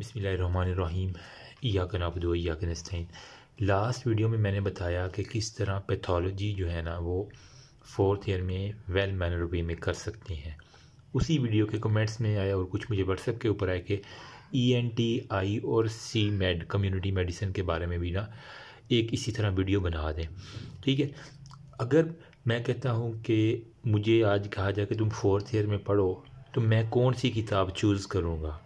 बसमीम या कनाबदो या कनस्तीन लास्ट वीडियो में मैंने बताया कि किस तरह पैथोलॉजी जो है ना वो फोर्थ ईयर में वेल मैनर वे में कर सकती हैं उसी वीडियो के कमेंट्स में आया और कुछ मुझे व्हाट्सएप के ऊपर आए कि ई एन टी आई और सी मेड कम्युनिटी मेडिसिन के बारे में भी ना एक इसी तरह वीडियो बना दें ठीक है अगर मैं कहता हूँ कि मुझे आज कहा जाए कि तुम फोर्थ ईयर में पढ़ो तो मैं कौन सी किताब चूज़ करूँगा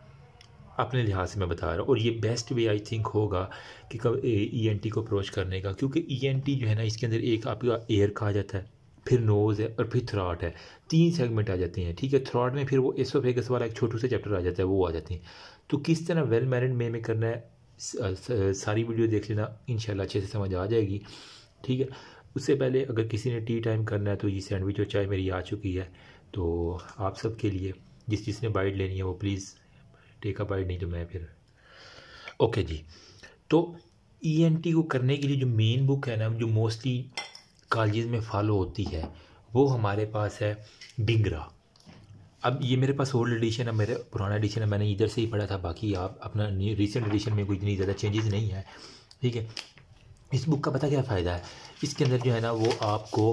अपने लिहाज से मैं बता रहा हूँ और ये बेस्ट वे आई थिंक होगा कि कब ई एन टी को अप्रोच करने का क्योंकि ई एन टी जो है ना इसके अंदर एक आपका एयर कहा जाता है फिर नोज़ है और फिर थ्रॉट है तीन सेगमेंट आ जाते हैं ठीक है थ्रॉट में फिर वो फेगस वाला एक छोटू सा चैप्टर आ जाता है वो आ जाते हैं तो किस तरह वेल मैरिड मे में करना है सारी वीडियो देख लेना इन अच्छे से समझ आ जाएगी ठीक है उससे पहले अगर किसी ने टी टाइम करना है तो ये सैंडविच और चाय मेरी आ चुकी है तो आप सब के लिए जिस जिसने बाइट लेनी है वो प्लीज़ टेकअप आई नहीं तो मैं फिर ओके जी तो ई e को करने के लिए जो मेन बुक है ना जो मोस्टली कॉलेज में फॉलो होती है वो हमारे पास है डिंगरा अब ये मेरे पास ओल्ड एडिशन है मेरे पुराना एडिशन है मैंने इधर से ही पढ़ा था बाकी आप अपना रिसेंट एडिशन में कोई इतनी ज़्यादा चेंजेस नहीं है ठीक है इस बुक का पता क्या फ़ायदा है इसके अंदर जो है ना वो आपको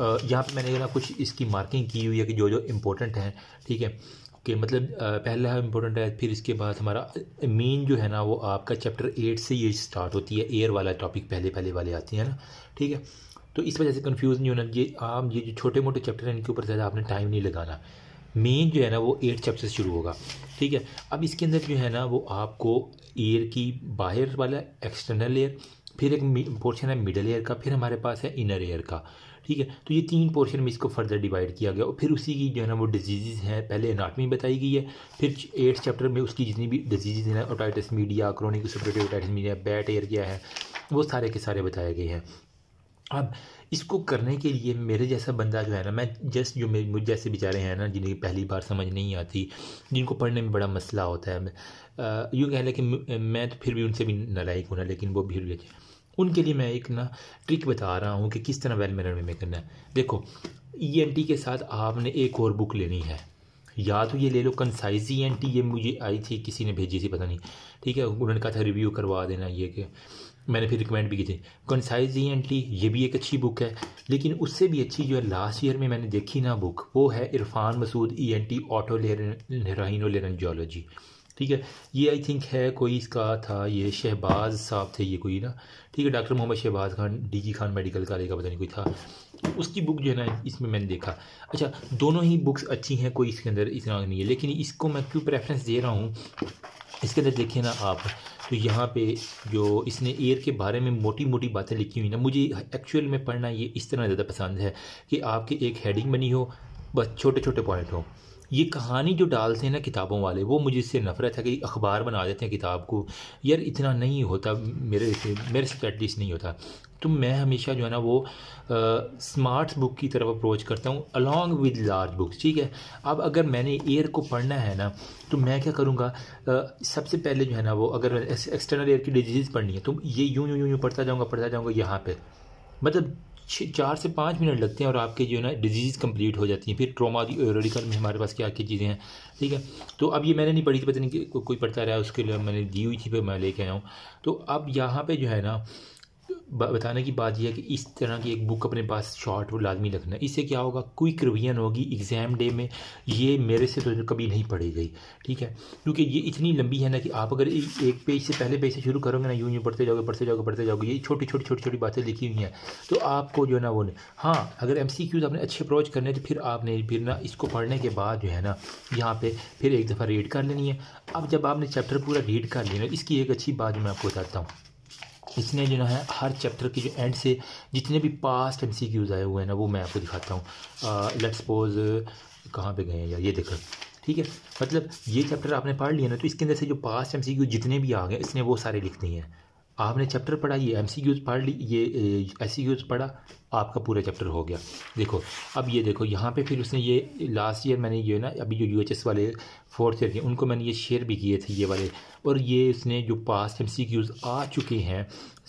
यहाँ पे मैंने जो ना कुछ इसकी मार्किंग की हुई है कि जो जो इम्पोर्टेंट हैं ठीक है ओके okay, मतलब पहला इंपॉर्टेंट है फिर इसके बाद हमारा मेन जो है ना वो आपका चैप्टर एट से ये स्टार्ट होती है एयर वाला टॉपिक पहले पहले वाले आते हैं ना ठीक है तो इस वजह से कन्फ्यूज़ नहीं होना ये आम ये जो छोटे मोटे चैप्टर हैं इनके ऊपर ज़्यादा आपने टाइम नहीं लगाना मेन जो है ना वो एट चैप्टर से शुरू होगा ठीक है अब इसके अंदर जो है ना वो आपको एयर की बाहर वाला एक्सटर्नल एयर फिर एक पोर्शन है मिडल ईयर का फिर हमारे पास है इनर ईयर का ठीक है तो ये तीन पोर्शन में इसको फर्दर डिवाइड किया गया और फिर उसी की जो है ना वो डिजीज़ हैं पहले एनाटमी बताई गई है फिर एट्थ चैप्टर में उसकी जितनी भी डिजीज़ हैं otitis media chronic suppurative otitis media बैट एयर क्या है वो सारे के सारे बताए गए हैं अब इसको करने के लिए मेरे जैसा बंदा जो है ना मैं जस्ट जो मेरे मुझ जैसे बेचारे हैं ना जिन्हें पहली बार समझ नहीं आती जिनको पढ़ने में बड़ा मसला होता है यूँ कह लें कि मैं तो फिर भी उनसे भी नलायक हूँ ना लेकिन वो भी उनके लिए मैं एक ना ट्रिक बता रहा हूँ कि किस तरह वेल मैनर में करना है देखो ई एन टी के साथ आपने एक और बुक लेनी है या तो ये ले लो कंसाइज ई एन टी ये मुझे आई थी किसी ने भेजी थी पता नहीं ठीक है उन्होंने कहा था रिव्यू करवा देना ये कि मैंने फिर रिकमेंड भी की थी कंसाइज ई एन टी ये भी एक अच्छी बुक है लेकिन उससे भी अच्छी जो है लास्ट ईयर में मैंने देखी ना बुक वो है Irfan Masood E N T otorhinolaryngology ठीक है ये आई थिंक है कोई इसका था ये शहबाज साहब थे ये कोई ना ठीक है doctor Mohammad Shahbaz Khan D Khan medical college का पता नहीं कोई था उसकी बुक जो है ना इसमें मैंने देखा अच्छा दोनों ही बुक्स अच्छी हैं कोई इसके अंदर इतना नहीं है लेकिन इसको मैं क्यों प्रेफरेंस दे रहा हूँ इसके अंदर देखिए ना आप तो यहाँ पे जो इसने एयर के बारे में मोटी मोटी बातें लिखी हुई ना मुझे एक्चुअल में पढ़ना ये इस तरह ज़्यादा पसंद है कि आपके एक हेडिंग बनी हो बस छोटे छोटे पॉइंट हों ये कहानी जो डालते हैं ना किताबों वाले वो मुझे इससे नफरत है कि अखबार बना देते हैं किताब को यार इतना नहीं होता मेरे से मेरे से प्रैक्टिस तो नहीं होता तो मैं हमेशा जो है ना वो स्मार्ट बुक की तरफ अप्रोच करता हूँ अलॉन्ग विद लार्ज बुक्स ठीक है अब अगर मैंने एयर को पढ़ना है ना तो मैं क्या करूँगा सबसे पहले जो है ना वो अगर एक्सटर्नल एयर की डिजीज़ पढ़नी है तो ये यूँ यूँ यूँ यूँ पढ़ता जाऊँगा पढ़ता जाऊँगा यहाँ पर मतलब छः चार से पाँच मिनट लगते हैं और आपके जो है ना डिजीज़ कंप्लीट हो जाती है फिर ट्रोमा रेडिकल में हमारे पास क्या क्या चीज़ें हैं ठीक है तो अब ये मैंने नहीं पढ़ी थी पता नहीं को, कोई पढ़ता रहा उसके लिए मैंने दी हुई थी पर मैं लेके आया हूँ तो अब यहाँ पर जो है ना बताने की बात यह है कि इस तरह की एक बुक अपने पास शॉर्ट वो लाजमी रखना इससे क्या होगा क्विक रिवीजन होगी एग्ज़ाम डे में ये मेरे से तो कभी नहीं पढ़ी गई ठीक है क्योंकि ये इतनी लंबी है ना कि आप अगर एक पेज से पहले पेज से शुरू करोगे ना यूँ यूँ पढ़ते जाओगे पढ़ते जाओगे पढ़ते जाओगे ये छोटी छोटी छोटी छोटी बातें लिखी हुई हैं तो आपको जो है ना वो हाँ अगर एम सी क्यूज़ आपने अच्छे अप्रोच करने तो फिर आपने फिर ना इसको पढ़ने के बाद जो है ना यहाँ पर फिर एक दफ़ा रीड कर लेनी है अब जब आपने चैप्टर पूरा रीड कर लेना इसकी एक अच्छी बात मैं आपको बताता हूँ इसने जो है हर चैप्टर के जो एंड से जितने भी पास्ट एम सी क्यूज़ आए हुए हैं ना वो मैं आपको दिखाता हूँ लेट सपोज कहाँ पे गए हैं यार ये देखो ठीक है मतलब ये चैप्टर आपने पढ़ लिया ना तो इसके अंदर से जो पास्ट एम सी क्यू जितने भी आ गए इसने वो सारे लिख दिए हैं आपने चैप्टर पढ़ा ये एम सी क्यूज़ पढ़ ली ये एस सी क्यूज़ पढ़ा आपका पूरा चैप्टर हो गया देखो अब ये देखो यहाँ पे फिर उसने ये लास्ट ईयर मैंने ये ना अभी जो यू एच एस वाले फोर्थ ईयर के उनको मैंने ये शेयर भी किए थे ये वाले और ये इसने जो पास्ट एम सी क्यूज़ आ चुके हैं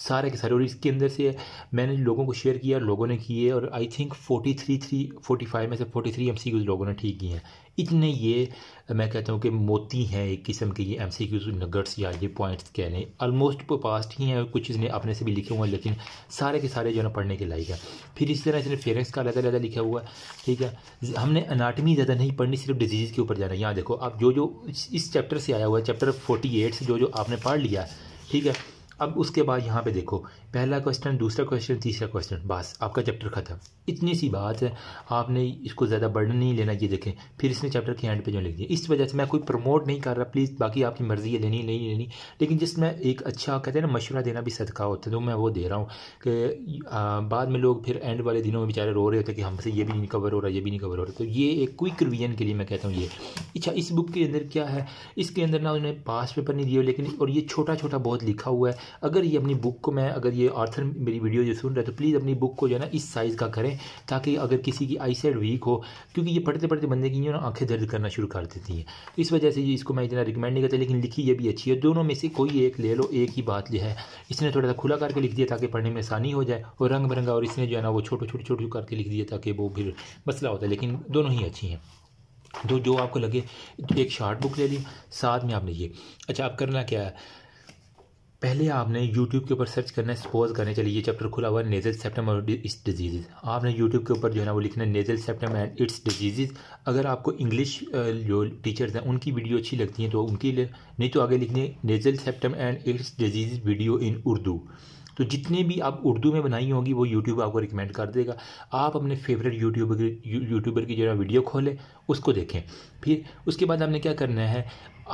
सारे के सारे और इसके अंदर से मैंने लोगों को शेयर किया लोगों ने किए और I think forty three three forty five में से forty three M C Qs लोगों ने ठीक किए हैं इतने ये मैं कहता हूँ कि मोती हैं एक किस्म के ये एम सी क्यूज़ नगट्स या ये पॉइंट्स कह लें ऑलमोस्ट पास्ट ही हैं कुछ इसने अपने से भी लिखे हुए हैं लेकिन सारे के सारे जो है ना पढ़ने के लायक है फिर इसी तरह इसने फेरेंस का अलग अलग लिखा हुआ है ठीक है हमने अनाटमी ज़्यादा नहीं पढ़नी सिर्फ डिजीज़ के ऊपर जाना है यहाँ देखो आप जो जो इस चैप्टर से आया हुआ है चैप्टर फोर्टी से जो जो आपने पढ़ लिया ठीक है अब उसके बाद यहाँ पे देखो पहला क्वेश्चन दूसरा क्वेश्चन तीसरा क्वेश्चन बस आपका चैप्टर ख़त्म इतनी सी बात है आपने इसको ज़्यादा बर्डन नहीं लेना ये देखें फिर इसने चैप्टर के एंड पे जो लिख दिया इस वजह से मैं कोई प्रमोट नहीं कर रहा प्लीज़ बाकी आपकी मर्ज़ी है लेनी नहीं लेनी लेकिन जिस मैं एक अच्छा कहते हैं ना मशवरा देना भी सदका होता है तो मैं वो दे रहा हूँ कि बाद में लोग फिर एंड वाले दिनों में बेचारे रो रहे होते कि हमसे ये भी नहीं कवर हो रहा ये भी नहीं कवर हो रहा तो ये एक क्विक रिवीजन के लिए मैं कहता हूँ ये अच्छा इस बुक के अंदर क्या है इसके अंदर ना उन्होंने पास पेपर नहीं दिया लेकिन और ये छोटा छोटा बहुत लिखा हुआ है अगर ये अपनी बुक को मैं अगर ये आर्थर मेरी वीडियो जो सुन रहा है तो प्लीज़ अपनी बुक को जो है ना इस साइज़ का करें पढ़ें ताकि अगर किसी की आई साइड वीक हो क्योंकि ये पढ़ते पढ़ते बंदे की ना आंखें दर्द करना शुरू कर देती हैं तो इस वजह से इसको मैं इतना रिकमेंड नहीं करता लेकिन लिखी ये भी अच्छी है दोनों में से कोई एक ले लो एक ही बात है इसने थोड़ा सा खुला करके लिख दिया ताकि पढ़ने में आसानी हो जाए और रंग बिरंगा और इसने जो है ना वो छोटे छोटे छोटे करके लिख दिया ताकि वो फिर मसला होता है लेकिन दोनों ही अच्छी हैं तो जो आपको लगे एक शार्ट बुक ले ली साथ में आप लीजिए अच्छा आप करना क्या है पहले आपने यूट्यूब के ऊपर सर्च करना है सपोज करने चलिए ये चैप्टर खुला हुआ है नेजल सेप्टम और इट्स डिजीज़ आपने यूट्यूब के ऊपर जो है ना वो लिखना है nasal septum and its diseases अगर आपको इंग्लिश जो टीचर्स हैं उनकी वीडियो अच्छी लगती हैं तो उनकी नहीं तो आगे लिखने nasal septum and its diseases video in Urdu तो जितने भी आप उर्दू में बनाई होंगी वो यूट्यूब आपको रिकमेंड कर देगा आप अपने फेवरेट यूट्यूबर की यूट्यूबर की जो है वीडियो खोलें उसको देखें फिर उसके बाद आपने क्या करना है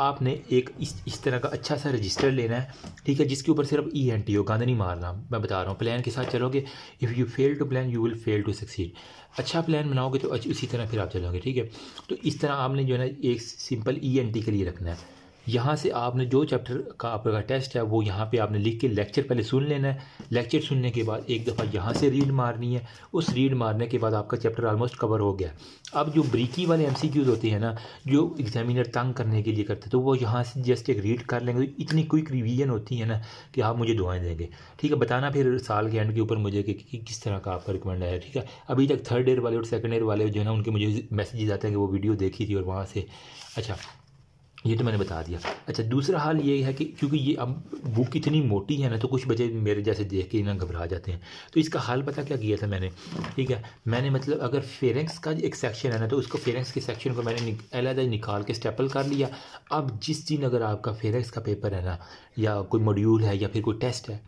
आपने एक इस इस तरह का अच्छा सा रजिस्टर लेना है ठीक है जिसके ऊपर सिर्फ ई एन टी हो गंद नहीं मारना मैं बता रहा हूँ प्लान के साथ चलोगे if you fail to plan you will fail to succeed अच्छा प्लान बनाओगे तो उसी तरह फिर आप चलोगे ठीक है तो इस तरह आपने जो है ना एक सिंपल ई एन टी के लिए रखना है यहाँ से आपने जो चैप्टर का आपका टेस्ट है वो यहाँ पे आपने लिख के लेक्चर पहले सुन लेना है लेक्चर सुनने के बाद एक दफ़ा यहाँ से रीड मारनी है उस रीड मारने के बाद आपका चैप्टर ऑलमोस्ट कवर हो गया अब जो ब्रीकी वाले एम होते हैं ना जो एग्जामिनर तंग करने के लिए करते तो वो यहाँ से जस्ट एक रीड कर लेंगे तो इतनी क्विक रिवीजन होती है ना कि आप मुझे दुआएँ देंगे ठीक है बताना फिर साल के एंड के ऊपर मुझे कि, कि किस तरह का आपका रिकमेंड आया ठीक है अभी तक थर्ड ईयर वाले और सेकेंड ईयर वाले जो है ना उनके मुझे मैसेजेज आते हैं कि वो वीडियो देखी थी और वहाँ से अच्छा ये तो मैंने बता दिया अच्छा दूसरा हाल ये है कि क्योंकि ये अब बुक इतनी मोटी है ना तो कुछ बच्चे मेरे जैसे देख के ना घबरा जाते हैं तो इसका हाल पता क्या किया था मैंने ठीक है मैंने मतलब अगर फेरेंक्स का एक सेक्शन है ना तो उसको फेरेंस के सेक्शन को मैंने अलहदा निकाल के स्टेपल कर लिया अब जिस दिन अगर आपका फेरेंस का पेपर है ना या कोई मॉड्यूल है या फिर कोई टेस्ट है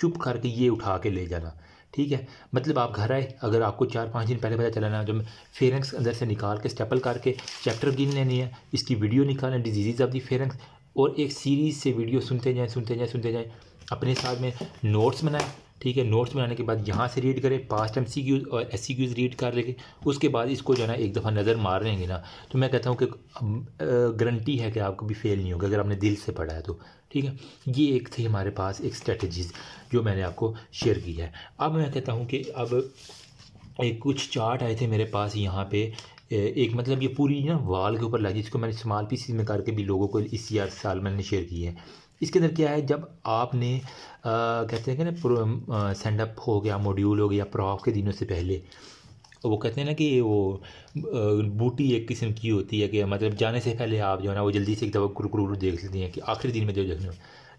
चुप करके ये उठा के ले जाना ठीक है मतलब आप घर आए अगर आपको चार पाँच दिन पहले पता चलाना है जब फेरेंस अंदर से निकाल के स्टेपल करके चैप्टर गिन लेनी है इसकी वीडियो निकालें डिजीज़ ऑफ दी फेरेंस और एक सीरीज़ से वीडियो सुनते जाएँ सुनते जाएँ सुनते जाएँ अपने साथ में नोट्स बनाएं ठीक है नोट्स में आने के बाद यहाँ से रीड करें पास्ट एम सी क्यूज़ और एस सी क्यूज़ रीड कर लेंगे उसके बाद इसको जो है ना एक दफ़ा नज़र मार लेंगे ना तो मैं कहता हूँ कि गारंटी है कि आपको भी फेल नहीं होगा अगर आपने दिल से पढ़ा है तो ठीक है ये एक थी हमारे पास एक स्ट्रेटजीज जो मैंने आपको शेयर की है अब मैं कहता हूँ कि अब एक कुछ चार्ट आए थे मेरे पास यहाँ पे एक मतलब ये पूरी ना वाल के ऊपर लगी जिसको मैंने स्माल पीसीज में करके भी लोगों को इस यार साल मैंने शेयर की है इसके अंदर क्या है जब आपने कहते हैं कि ना सेंड अप हो गया मॉड्यूल हो गया प्रॉफ के दिनों से पहले वो कहते हैं ना कि वो बूटी एक किस्म की होती है कि मतलब जाने से पहले आप जो है ना वो जल्दी से एक दफ़ा गुरु गुरु देख लेते हैं कि आखिरी दिन में जो देखना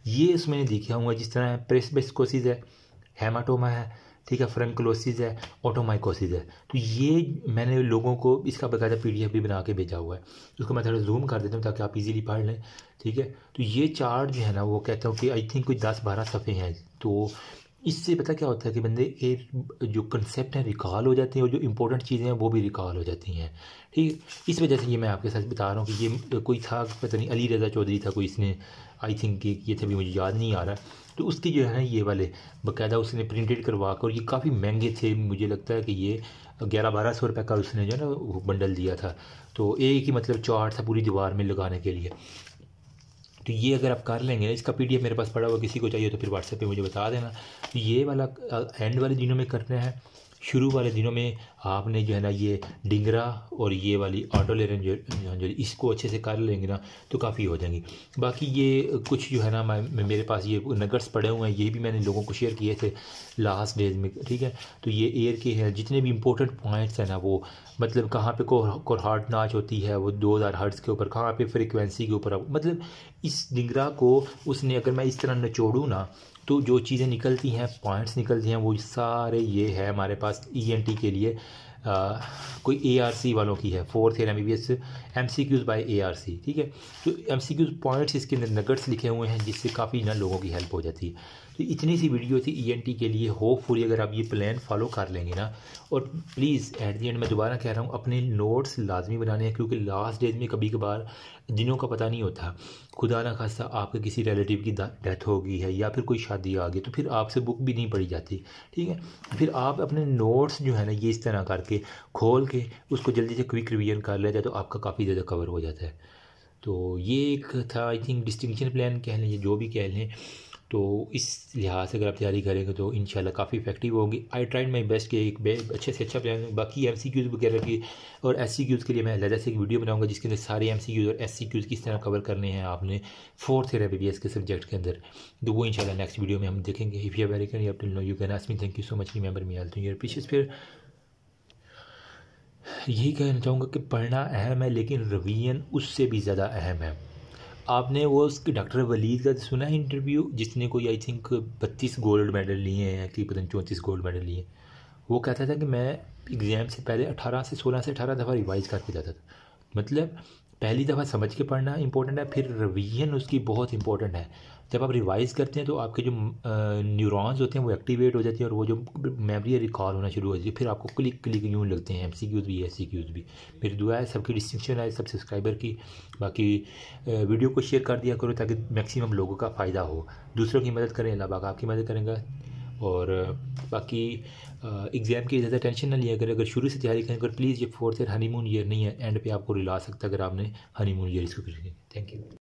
ये उसमें देखा हुआ जिस तरह प्रेस बेस्कोसिस है हेमाटोमा है ठीक है फ्रेंकलोसिस है ऑटोमाइकोसिस है तो ये मैंने लोगों को इसका बकायदा पी भी बना के भेजा हुआ है उसको मैं थोड़ा जूम कर देता हूँ ताकि आप इजीली पढ़ लें ठीक है तो ये चार्ट जो है ना वो कहता हूँ कि आई थिंक कोई दस बारह सफ़े हैं तो इससे पता क्या होता है कि बंदे के जो कंसेप्ट हैं रिकॉल हो जाते हैं और जो इंपॉर्टेंट चीज़ें हैं वो भी रिकॉल हो जाती हैं ठीक है इस वजह से ये मैं आपके साथ बता रहा हूँ कि ये कोई था पता नहीं अली रज़ा चौधरी था कोई इसने आई थिंक ये थे अभी मुझे याद नहीं आ रहा तो उसके जो है ना ये वाले बाकायदा उसने प्रिंटेड करवा कर और ये काफ़ी महंगे थे मुझे लगता है कि ये ग्यारह बारह सौ रुपये का उसने जो है ना बंडल दिया था तो एक ही मतलब चार्ट था पूरी दीवार में लगाने के लिए तो ये अगर आप कर लेंगे इसका पी मेरे पास पड़ा हुआ किसी को चाहिए तो फिर व्हाट्सएप पर मुझे बता देना तो ये वाला एंड वाले दिनों में करना है शुरू वाले दिनों में आपने जो है ना ये डिंगरा और ये वाली ऑटो लेरन जो जो इसको अच्छे से कर लेंगे ना तो काफ़ी हो जाएंगी बाकी ये कुछ जो है ना मेरे पास ये नगर्स पड़े हुए हैं ये भी मैंने लोगों को शेयर किए थे लास्ट डेज में ठीक है तो ये एयर के हैं जितने भी इंपॉर्टेंट पॉइंट्स हैं ना वो मतलब कहाँ पे हार्ट नाच होती है वो दो हज़ार हर्ट्स के ऊपर कहाँ पर फ्रिक्वेंसी के ऊपर मतलब इस डिंगरा को उसने अगर मैं इस तरह नचोड़ूँ ना तो जो चीज़ें निकलती हैं पॉइंट्स निकलती हैं वो सारे ये है हमारे पास ई e के लिए आ, कोई ए आर सी वालों की है fourth year M B B S M C Qs by A R C ठीक है तो एम सी क्यूज़ पॉइंट्स इसके अंदर नगट्स लिखे हुए हैं जिससे काफ़ी ना लोगों की हेल्प हो जाती है तो इतनी सी वीडियो थी ई e के लिए होपफुली अगर आप ये प्लान फॉलो कर लेंगे ना और प्लीज़ एट दी एंड मैं दोबारा कह रहा हूँ अपने नोट्स लाजमी बनाने हैं क्योंकि लास्ट डेज में कभी कभार दिनों का पता नहीं होता खुदा ना खासा आपके किसी रिलेटिव की डेथ हो गई है या फिर कोई शादी आ गई तो फिर आपसे बुक भी नहीं पड़ी जाती ठीक है फिर आप अपने नोट्स जो है ना ये इस तरह करके खोल के उसको जल्दी से क्विक रिविजन कर लेते हैं तो आपका काफ़ी ज़्यादा कवर हो जाता है तो ये एक था आई थिंक डिस्टिंगशन प्लान कह लें या जो भी कह लें तो इस लिहाज से अगर आप तैयारी करेंगे तो इन काफ़ी इफेक्टिव होगी आई ट्राइड माई बेस्ट के एक बे, अच्छे से अच्छा प्लान बाकी एम सी क्यूज़ वगैरह की और एस सी क्यूज़ के लिए मैं लहजा से एक वीडियो बनाऊंगा जिसके अंदर सारे एम सी क्यूज़ और एस सी क्यूज़ किस तरह कवर करने हैं आपने फोर्थ ईयर एम के सब्जेक्ट के अंदर तो वो इन नेक्स्ट वीडियो में हम देखेंगे if you American you know you can ask me thank you so much remember me आलतू यूर पीछे फिर यही कहना चाहूँगा कि पढ़ना अहम है लेकिन रवीन उससे भी ज़्यादा अहम है आपने वो उसके डॉक्टर वलीद का तो सुना है इंटरव्यू जिसने कोई आई थिंक बत्तीस गोल्ड मेडल लिए हैं कि पता नहीं चौंतीस गोल्ड मेडल लिए वो कहता था कि मैं एग्ज़ाम से पहले अठारह से सोलह से अठारह दफ़ा रिवाइज़ करके जाता था मतलब पहली दफ़ा समझ के पढ़ना इम्पोर्टेंट है फिर रिवीजन उसकी बहुत इंपॉर्टेंट है जब आप रिवाइज़ करते हैं तो आपके जो न्यूरॉन्स होते हैं वो एक्टिवेट हो जाते हैं और वो जो मेमोरी रिकॉल होना शुरू हो जाती है फिर आपको क्लिक क्लिक यूँ लगते हैं एम सी क्यूज़ भी एस सी क्यूज़ भी मेरी दुआ है सबकी डिस्टिंक्शन है सब सब्सक्राइबर की बाकी वीडियो को शेयर कर दिया करो ताकि मैक्सिमम लोगों का फ़ायदा हो दूसरों की मदद करें अल्लाह आपकी मदद करेंगे और बाकी एग्ज़ाम की ज़्यादा टेंशन ना लिया करें अगर शुरू से तैयारी करें अगर प्लीज़ ये फोर्थ ईयर हनीमून ईयर नहीं है एंड पे आपको रिला सकता है अगर आपने हनीमून ईयर इसको थैंक यू